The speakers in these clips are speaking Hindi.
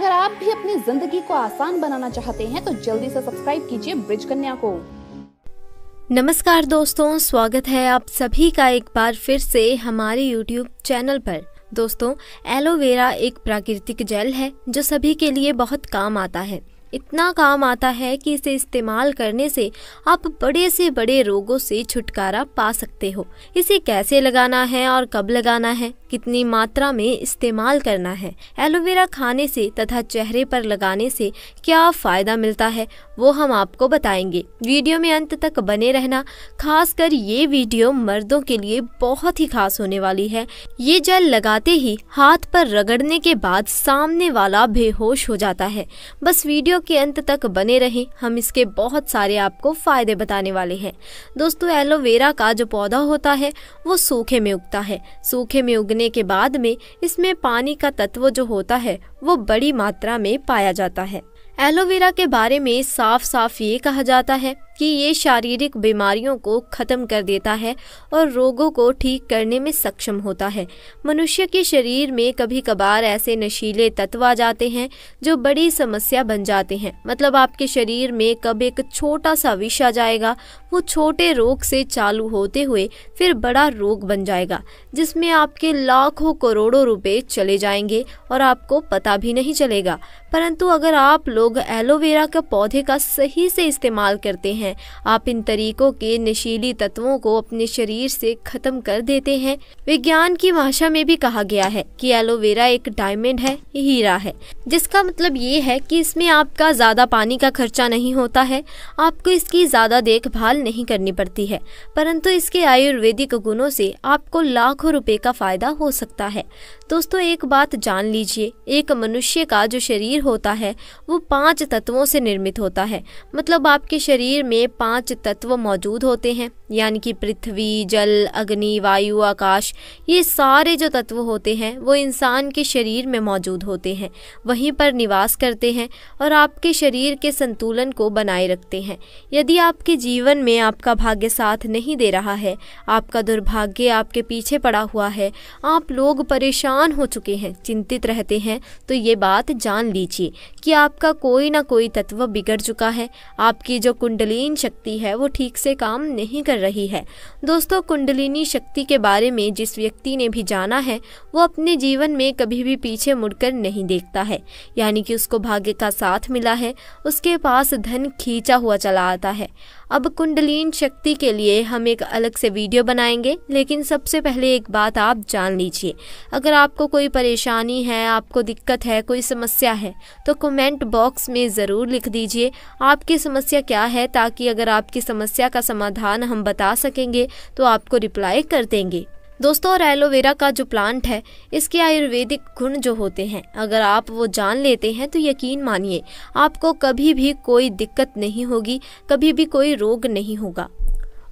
अगर आप भी अपनी जिंदगी को आसान बनाना चाहते हैं तो जल्दी से सब्सक्राइब कीजिए ब्रिज कन्या को नमस्कार दोस्तों स्वागत है आप सभी का एक बार फिर से हमारे YouTube चैनल पर दोस्तों एलोवेरा एक प्राकृतिक जेल है जो सभी के लिए बहुत काम आता है इतना काम आता है कि इसे इस्तेमाल करने से आप बड़े से बड़े रोगों से छुटकारा पा सकते हो इसे कैसे लगाना है और कब लगाना है कितनी मात्रा में इस्तेमाल करना है एलोवेरा खाने से तथा चेहरे पर लगाने से क्या फ़ायदा मिलता है वो हम आपको बताएंगे वीडियो में अंत तक बने रहना खासकर ये वीडियो मर्दों के लिए बहुत ही खास होने वाली है ये जल लगाते ही हाथ पर रगड़ने के बाद सामने वाला बेहोश हो जाता है बस वीडियो के अंत तक बने रहें हम इसके बहुत सारे आपको फायदे बताने वाले हैं दोस्तों एलोवेरा का जो पौधा होता है वो सूखे में उगता है सूखे में उगने के बाद में इसमें पानी का तत्व जो होता है वो बड़ी मात्रा में पाया जाता है एलोवेरा के बारे में साफ साफ ये कहा जाता है कि ये शारीरिक बीमारियों को ख़त्म कर देता है और रोगों को ठीक करने में सक्षम होता है मनुष्य के शरीर में कभी कभार ऐसे नशीले तत्व आ जाते हैं जो बड़ी समस्या बन जाते हैं मतलब आपके शरीर में कब एक छोटा सा विष आ जाएगा वो छोटे रोग से चालू होते हुए फिर बड़ा रोग बन जाएगा जिसमें आपके लाखों करोड़ों रुपए चले जाएंगे और आपको पता भी नहीं चलेगा परंतु अगर आप लोग एलोवेरा के पौधे का सही से इस्तेमाल करते हैं आप इन तरीकों के नशीली तत्वों को अपने शरीर से खत्म कर देते हैं विज्ञान की भाषा में भी कहा गया है कि एलोवेरा एक डायमंड है हीरा है जिसका मतलब ये है कि इसमें आपका ज्यादा पानी का खर्चा नहीं होता है आपको इसकी ज्यादा देखभाल नहीं करनी पड़ती है परंतु इसके आयुर्वेदिक गुणों से आपको लाखों रुपए का फायदा हो सकता है दोस्तों एक बात जान लीजिए एक मनुष्य का जो शरीर होता है वो पांच तत्वों से निर्मित होता है मतलब आपके शरीर में पांच तत्व मौजूद होते हैं यानी कि पृथ्वी जल अग्नि वायु आकाश ये सारे जो तत्व होते हैं वो इंसान के शरीर में मौजूद होते हैं वहीं पर निवास करते हैं और आपके शरीर के संतुलन को बनाए रखते हैं यदि आपके जीवन में आपका भाग्य साथ नहीं दे रहा है आपका दुर्भाग्य आपके पीछे पड़ा हुआ है आप लोग परेशान हो चुके हैं चिंतित रहते हैं तो ये बात जान लीजिए कि आपका कोई ना कोई तत्व बिगड़ चुका है आपकी जो कुंडलीन शक्ति है वो ठीक से काम नहीं कर रही है दोस्तों कुंडलिनी शक्ति के बारे में जिस व्यक्ति ने भी जाना है वो अपने जीवन में कभी भी पीछे मुड़कर नहीं देखता है यानी कि उसको भाग्य का साथ मिला है उसके पास धन खींचा हुआ चला आता है अब कुंडलीन शक्ति के लिए हम एक अलग से वीडियो बनाएंगे लेकिन सबसे पहले एक बात आप जान लीजिए अगर आपको कोई परेशानी है आपको दिक्कत है कोई समस्या है तो कमेंट बॉक्स में ज़रूर लिख दीजिए आपकी समस्या क्या है ताकि अगर आपकी समस्या का समाधान हम बता सकेंगे तो आपको रिप्लाई कर देंगे दोस्तों और एलोवेरा का जो प्लांट है इसके आयुर्वेदिक गुण जो होते हैं अगर आप वो जान लेते हैं तो यकीन मानिए आपको कभी भी कोई दिक्कत नहीं होगी कभी भी कोई रोग नहीं होगा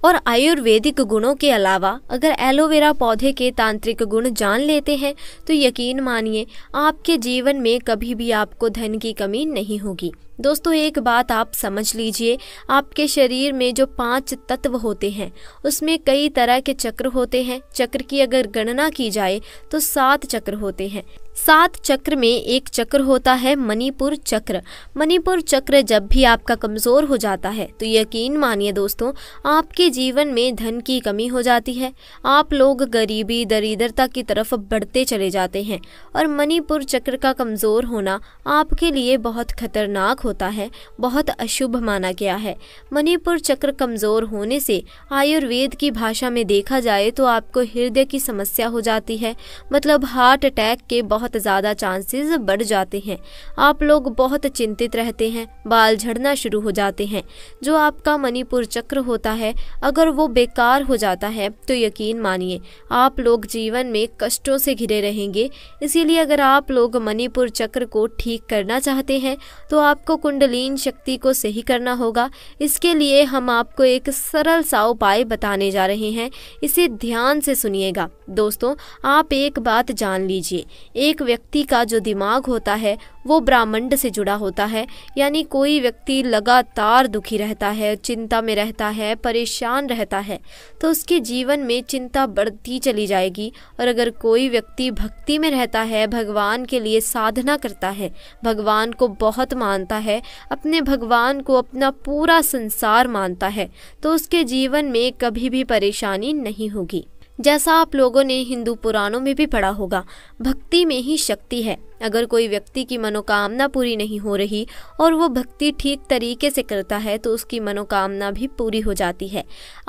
और आयुर्वेदिक गुणों के अलावा अगर एलोवेरा पौधे के तांत्रिक गुण जान लेते हैं तो यकीन मानिए आपके जीवन में कभी भी आपको धन की कमी नहीं होगी दोस्तों एक बात आप समझ लीजिए आपके शरीर में जो पांच तत्व होते हैं उसमें कई तरह के चक्र होते हैं चक्र की अगर गणना की जाए तो सात चक्र होते हैं सात चक्र में एक चक्र होता है मणिपुर चक्र मणिपुर चक्र जब भी आपका कमज़ोर हो जाता है तो यकीन मानिए दोस्तों आपके जीवन में धन की कमी हो जाती है आप लोग गरीबी दरिद्रता की तरफ बढ़ते चले जाते हैं और मणिपुर चक्र का कमज़ोर होना आपके लिए बहुत खतरनाक होता है बहुत अशुभ माना गया है मणिपुर चक्र कमज़ोर होने से आयुर्वेद की भाषा में देखा जाए तो आपको हृदय की समस्या हो जाती है मतलब हार्ट अटैक के बहुत बहुत ज़्यादा चांसेस बढ़ जाते हैं आप लोग बहुत चिंतित रहते हैं बाल झड़ना शुरू हो जाते हैं जो आपका मणिपुर चक्र होता है अगर वो बेकार हो जाता है तो यकीन मानिए आप लोग जीवन में कष्टों से घिरे रहेंगे इसीलिए अगर आप लोग मणिपुर चक्र को ठीक करना चाहते हैं तो आपको कुंडलीन शक्ति को सही करना होगा इसके लिए हम आपको एक सरल सा उपाय बताने जा रहे हैं इसे ध्यान से सुनिएगा दोस्तों आप एक बात जान लीजिए एक प्रत्येक व्यक्ति का जो दिमाग होता है वो ब्राह्मण्ड से जुड़ा होता है यानी कोई व्यक्ति लगातार दुखी रहता है चिंता में रहता है परेशान रहता है तो उसके जीवन में चिंता बढ़ती चली जाएगी और अगर कोई व्यक्ति भक्ति में रहता है भगवान के लिए साधना करता है भगवान को बहुत मानता है अपने भगवान को अपना पूरा संसार मानता है तो उसके जीवन में कभी भी परेशानी नहीं होगी जैसा आप लोगों ने हिंदू पुराणों में भी पढ़ा होगा भक्ति में ही शक्ति है अगर कोई व्यक्ति की मनोकामना पूरी नहीं हो रही और वो भक्ति ठीक तरीके से करता है तो उसकी मनोकामना भी पूरी हो जाती है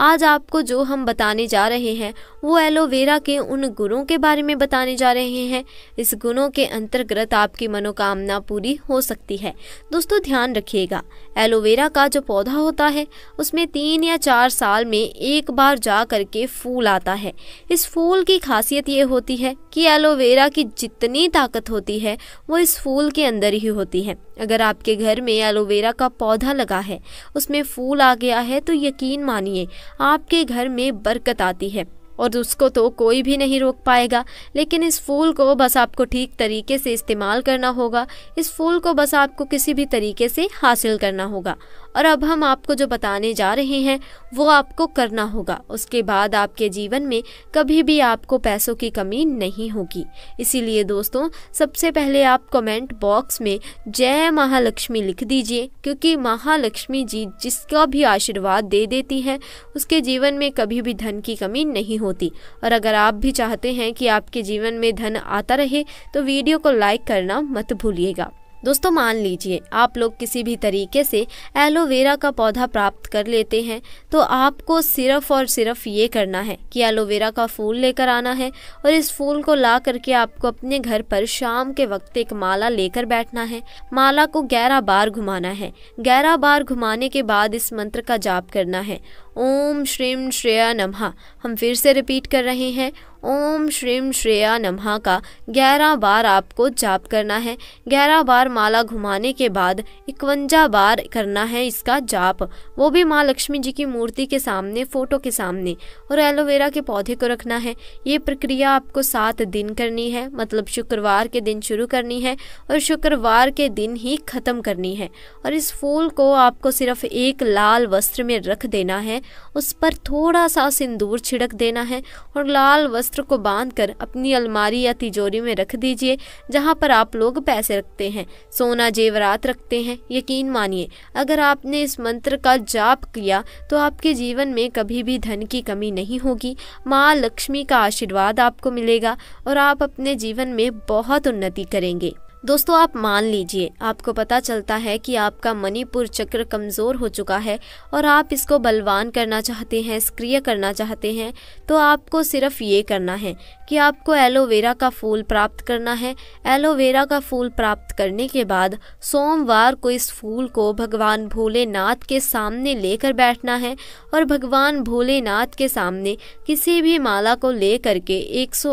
आज आपको जो हम बताने जा रहे हैं वो एलोवेरा के उन गुणों के बारे में बताने जा रहे हैं इस गुणों के अंतर्गत आपकी मनोकामना पूरी हो सकती है दोस्तों ध्यान रखिएगा एलोवेरा का जो पौधा होता है उसमें तीन या चार साल में एक बार जा करके फूल आता है इस फूल की खासियत ये होती है कि एलोवेरा की जितनी ताकत होती है वो इस फूल के अंदर ही होती है अगर आपके घर में एलोवेरा का पौधा लगा है उसमें फूल आ गया है तो यकीन मानिए आपके घर में बरकत आती है और उसको तो कोई भी नहीं रोक पाएगा लेकिन इस फूल को बस आपको ठीक तरीके से इस्तेमाल करना होगा इस फूल को बस आपको किसी भी तरीके से हासिल करना होगा और अब हम आपको जो बताने जा रहे हैं वो आपको करना होगा उसके बाद आपके जीवन में कभी भी आपको पैसों की कमी नहीं होगी इसीलिए दोस्तों सबसे पहले आप कमेंट बॉक्स में जय महालक्ष्मी लिख दीजिए क्योंकि महालक्ष्मी जी जिसका भी आशीर्वाद दे देती हैं उसके जीवन में कभी भी धन की कमी नहीं होती और अगर आप भी चाहते हैं कि आपके जीवन में धन आता रहे तो वीडियो को लाइक करना मत भूलिएगा दोस्तों मान लीजिए आप लोग किसी भी तरीके से एलोवेरा का पौधा प्राप्त कर लेते हैं तो आपको सिर्फ और सिर्फ ये करना है कि एलोवेरा का फूल लेकर आना है और इस फूल को ला करके आपको अपने घर पर शाम के वक्त एक माला लेकर बैठना है माला को ग्यारह बार घुमाना है ग्यारह बार घुमाने के बाद इस मंत्र का जाप करना है ओम श्रीम श्रेया नमः हम फिर से रिपीट कर रहे हैं ओम श्रीम श्रेया नमः का ग्यारह बार आपको जाप करना है ग्यारह बार माला घुमाने के बाद इकवंजा बार करना है इसका जाप वो भी माँ लक्ष्मी जी की मूर्ति के सामने फोटो के सामने और एलोवेरा के पौधे को रखना है ये प्रक्रिया आपको सात दिन करनी है मतलब शुक्रवार के दिन शुरू करनी है और शुक्रवार के दिन ही ख़त्म करनी है और इस फूल को आपको सिर्फ एक लाल वस्त्र में रख देना है उस पर थोड़ा सा सिंदूर छिड़क देना है और लाल वस्त्र को बांधकर अपनी अलमारी या तिजोरी में रख दीजिए जहाँ पर आप लोग पैसे रखते हैं सोना जेवरात रखते हैं यकीन मानिए अगर आपने इस मंत्र का जाप किया तो आपके जीवन में कभी भी धन की कमी नहीं होगी माँ लक्ष्मी का आशीर्वाद आपको मिलेगा और आप अपने जीवन में बहुत उन्नति करेंगे दोस्तों आप मान लीजिए आपको पता चलता है कि आपका मणिपुर चक्र कमज़ोर हो चुका है और आप इसको बलवान करना चाहते हैं सक्रिय करना चाहते हैं तो आपको सिर्फ ये करना है कि आपको एलोवेरा का फूल प्राप्त करना है एलोवेरा का फूल प्राप्त करने के बाद सोमवार को इस फूल को भगवान भोलेनाथ के सामने लेकर बैठना है और भगवान भोलेनाथ के सामने किसी भी माला को ले करके एक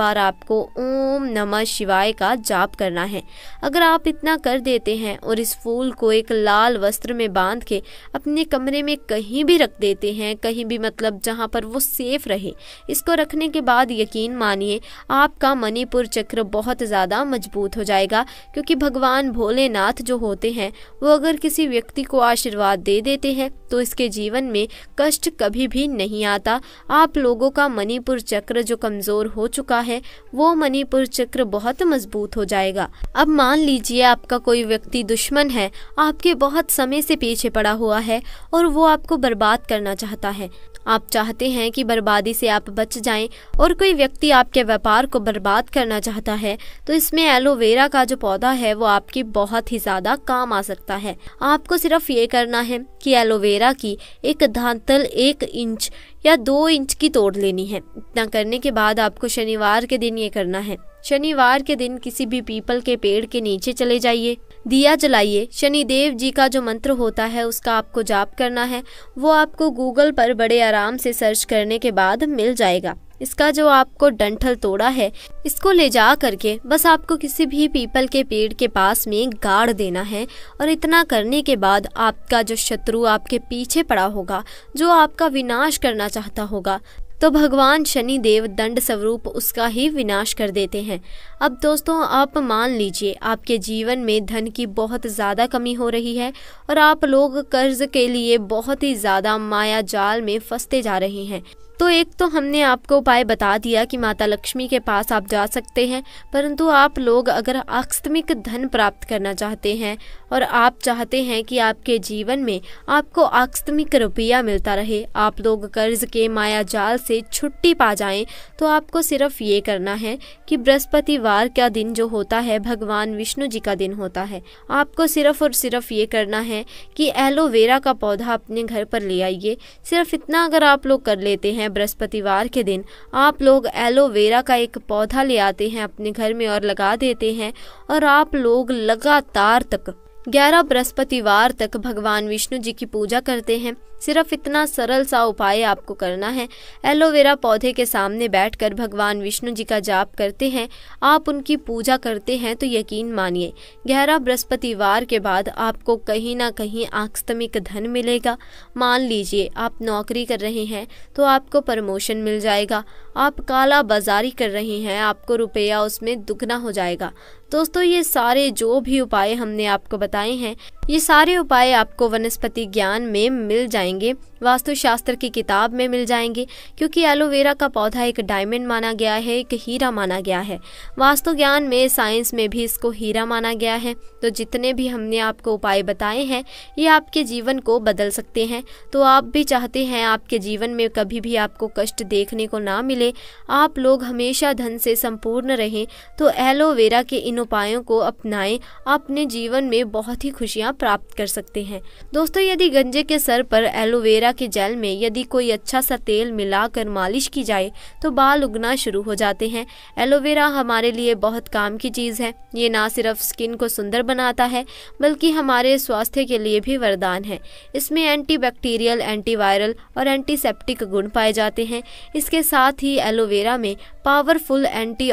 बार आपको ओम नमः शिवाय का जाप करना है है अगर आप इतना कर देते हैं और इस फूल को एक लाल वस्त्र में बांध के अपने कमरे में कहीं भी रख देते हैं कहीं भी मतलब जहाँ पर वो सेफ रहे इसको रखने के बाद यकीन मानिए आपका मणिपुर चक्र बहुत ज़्यादा मजबूत हो जाएगा क्योंकि भगवान भोलेनाथ जो होते हैं वो अगर किसी व्यक्ति को आशीर्वाद दे देते हैं तो इसके जीवन में कष्ट कभी भी नहीं आता आप लोगों का मणिपुर चक्र जो कमज़ोर हो चुका है वो मणिपुर चक्र बहुत मजबूत हो जाएगा अब मान लीजिए आपका कोई व्यक्ति दुश्मन है आपके बहुत समय से पीछे पड़ा हुआ है और वो आपको बर्बाद करना चाहता है आप चाहते हैं कि बर्बादी से आप बच जाएं और कोई व्यक्ति आपके व्यापार को बर्बाद करना चाहता है तो इसमें एलोवेरा का जो पौधा है वो आपकी बहुत ही ज़्यादा काम आ सकता है आपको सिर्फ ये करना है कि एलोवेरा की एक धांतल एक इंच या दो इंच की तोड़ लेनी है इतना करने के बाद आपको शनिवार के दिन ये करना है शनिवार के दिन किसी भी पीपल के पेड़ के नीचे चले जाइए दिया जलाइए शनिदेव जी का जो मंत्र होता है उसका आपको जाप करना है वो आपको गूगल पर बड़े आराम से सर्च करने के बाद मिल जाएगा इसका जो आपको डंठल तोड़ा है इसको ले जा करके बस आपको किसी भी पीपल के पेड़ के पास में गाड़ देना है और इतना करने के बाद आपका जो शत्रु आपके पीछे पड़ा होगा जो आपका विनाश करना चाहता होगा तो भगवान शनि देव दंड स्वरूप उसका ही विनाश कर देते हैं अब दोस्तों आप मान लीजिए आपके जीवन में धन की बहुत ज़्यादा कमी हो रही है और आप लोग कर्ज के लिए बहुत ही ज़्यादा माया जाल में फंसते जा रहे हैं तो एक तो हमने आपको उपाय बता दिया कि माता लक्ष्मी के पास आप जा सकते हैं परंतु आप लोग अगर आकस्मिक धन प्राप्त करना चाहते हैं और आप चाहते हैं कि आपके जीवन में आपको आकस्मिक रुपया मिलता रहे आप लोग कर्ज के माया जाल से छुट्टी पा जाएं तो आपको सिर्फ ये करना है कि बृहस्पतिवार का दिन जो होता है भगवान विष्णु जी का दिन होता है आपको सिर्फ और सिर्फ ये करना है कि एलोवेरा का पौधा अपने घर पर ले आइए सिर्फ इतना अगर आप लोग कर लेते हैं बृहस्पतिवार के दिन आप लोग एलोवेरा का एक पौधा ले आते हैं अपने घर में और लगा देते हैं और आप लोग लगातार तक ग्यारह बृहस्पतिवार तक भगवान विष्णु जी की पूजा करते हैं सिर्फ इतना सरल सा उपाय आपको करना है एलोवेरा पौधे के सामने बैठकर भगवान विष्णु जी का जाप करते हैं आप उनकी पूजा करते हैं तो यकीन मानिए गहरा बृहस्पतिवार के बाद आपको कहीं ना कहीं आकस्तमिक धन मिलेगा मान लीजिए आप नौकरी कर रहे हैं तो आपको प्रमोशन मिल जाएगा आप काला बाजारी कर रहे हैं आपको रुपया उसमें दुगना हो जाएगा दोस्तों ये सारे जो भी उपाय हमने आपको बताए हैं ये सारे उपाय आपको वनस्पति ज्ञान में मिल जाएंगे वास्तुशास्त्र की किताब में मिल जाएंगे क्योंकि एलोवेरा का पौधा एक डायमंड माना गया है एक हीरा माना गया है वास्तु ज्ञान में साइंस में भी इसको हीरा माना गया है तो जितने भी हमने आपको उपाय बताए हैं ये आपके जीवन को बदल सकते हैं तो आप भी चाहते हैं आपके जीवन में कभी भी आपको कष्ट देखने को ना मिले आप लोग हमेशा धन से संपूर्ण रहें तो एलोवेरा के इन उपायों को अपनाएं अपने जीवन में बहुत ही खुशियाँ प्राप्त कर सकते हैं दोस्तों यदि गंजे के सर पर एलोवेरा एलोवेरा के जल में यदि कोई अच्छा सा तेल मिलाकर मालिश की जाए तो बाल उगना शुरू हो जाते हैं एलोवेरा हमारे लिए बहुत काम की चीज़ है ये ना सिर्फ स्किन को सुंदर बनाता है बल्कि हमारे स्वास्थ्य के लिए भी वरदान है इसमें एंटीबैक्टीरियल एंटीवायरल और एंटीसेप्टिक गुण पाए जाते हैं इसके साथ ही एलोवेरा में पावरफुल एंटी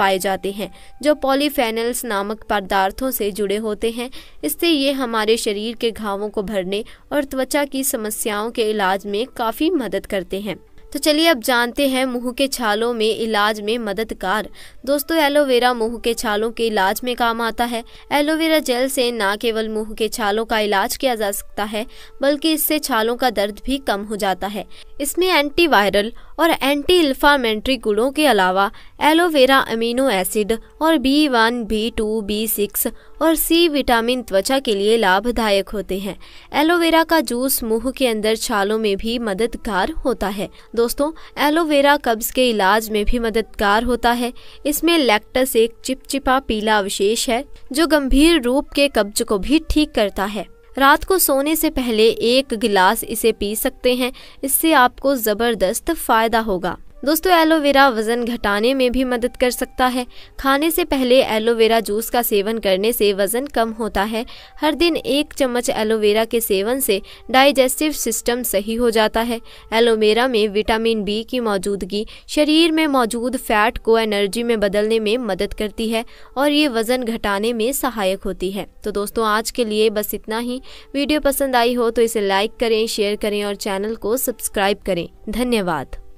पाए जाते हैं जो पॉलीफेनल्स नामक पदार्थों से जुड़े होते हैं इससे ये हमारे शरीर के घावों को भरने और त्वचा की समस्याओं समस्याओं के इलाज में काफ़ी मदद करते हैं तो चलिए अब जानते हैं मुंह के छालों में इलाज में मददगार दोस्तों एलोवेरा मुंह के छालों के इलाज में काम आता है एलोवेरा जेल से न केवल मुंह के छालों का इलाज किया जा सकता है बल्कि इससे छालों का दर्द भी कम हो जाता है इसमें एंटीवायरल और एंटी इन्फ्लामेटरी गुणों के अलावा एलोवेरा अमीनो एसिड और B one B two B six और सी विटामिन त्वचा के लिए लाभदायक होते हैं एलोवेरा का जूस मुंह के अंदर छालों में भी मददगार होता है दोस्तों एलोवेरा कब्ज के इलाज में भी मददगार होता है इसमें लैक्टस एक चिपचिपा पीला अवशेष है जो गंभीर रूप के कब्ज को भी ठीक करता है रात को सोने से पहले एक गिलास इसे पी सकते हैं इससे आपको ज़बरदस्त फ़ायदा होगा दोस्तों एलोवेरा वजन घटाने में भी मदद कर सकता है खाने से पहले एलोवेरा जूस का सेवन करने से वजन कम होता है हर दिन एक चम्मच एलोवेरा के सेवन से डाइजेस्टिव सिस्टम सही हो जाता है एलोवेरा में विटामिन बी की मौजूदगी शरीर में मौजूद फैट को एनर्जी में बदलने में मदद करती है और ये वजन घटाने में सहायक होती है तो दोस्तों आज के लिए बस इतना ही वीडियो पसंद आई हो तो इसे लाइक करें शेयर करें और चैनल को सब्सक्राइब करें धन्यवाद